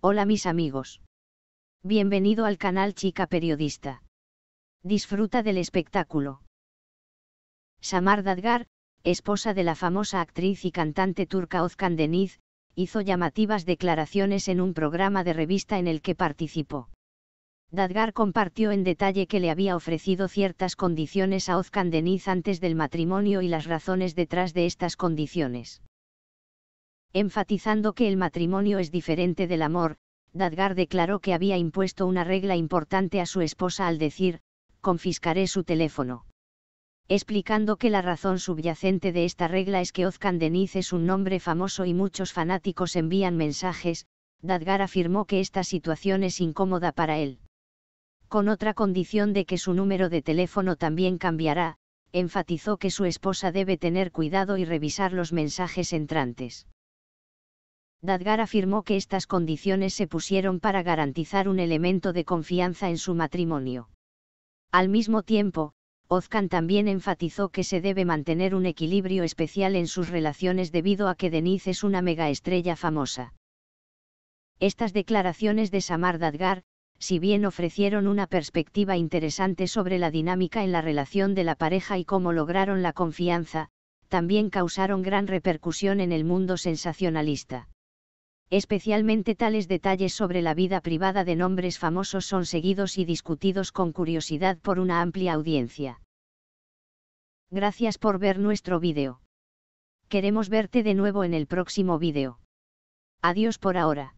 Hola mis amigos. Bienvenido al canal Chica Periodista. Disfruta del espectáculo. Samar Dadgar, esposa de la famosa actriz y cantante turca Ozkan Deniz, hizo llamativas declaraciones en un programa de revista en el que participó. Dadgar compartió en detalle que le había ofrecido ciertas condiciones a Ozkan Deniz antes del matrimonio y las razones detrás de estas condiciones. Enfatizando que el matrimonio es diferente del amor, Dadgar declaró que había impuesto una regla importante a su esposa al decir, confiscaré su teléfono. Explicando que la razón subyacente de esta regla es que Ozkan Deniz es un nombre famoso y muchos fanáticos envían mensajes, Dadgar afirmó que esta situación es incómoda para él. Con otra condición de que su número de teléfono también cambiará, enfatizó que su esposa debe tener cuidado y revisar los mensajes entrantes. Dadgar afirmó que estas condiciones se pusieron para garantizar un elemento de confianza en su matrimonio. Al mismo tiempo, Ozkan también enfatizó que se debe mantener un equilibrio especial en sus relaciones debido a que Denise es una megaestrella famosa. Estas declaraciones de Samar Dadgar, si bien ofrecieron una perspectiva interesante sobre la dinámica en la relación de la pareja y cómo lograron la confianza, también causaron gran repercusión en el mundo sensacionalista especialmente tales detalles sobre la vida privada de nombres famosos son seguidos y discutidos con curiosidad por una amplia audiencia. Gracias por ver nuestro vídeo. Queremos verte de nuevo en el próximo vídeo. Adiós por ahora.